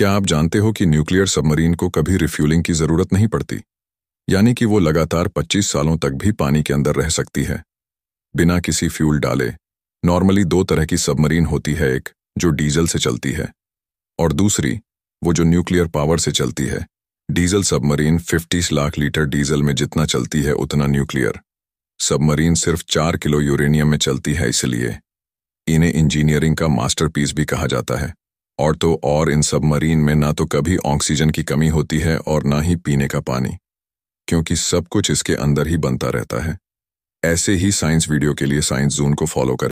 क्या आप जानते हो कि न्यूक्लियर सबमरीन को कभी रिफ्यूलिंग की जरूरत नहीं पड़ती यानी कि वो लगातार 25 सालों तक भी पानी के अंदर रह सकती है बिना किसी फ्यूल डाले नॉर्मली दो तरह की सबमरीन होती है एक जो डीजल से चलती है और दूसरी वो जो न्यूक्लियर पावर से चलती है diesel submarine 50 lakh litre diesel में जितना चलती है उतना न्यूक्लियर सबमरीन सिर्फ चार किलो यूरेनियम में चलती है इसलिए इन्हें इंजीनियरिंग का मास्टरपीस भी कहा जाता है और तो और इन सबमरीन में ना तो कभी ऑक्सीजन की कमी होती है और ना ही पीने का पानी क्योंकि सब कुछ इसके अंदर ही बनता रहता है ऐसे ही साइंस वीडियो के लिए साइंस जून को फॉलो करें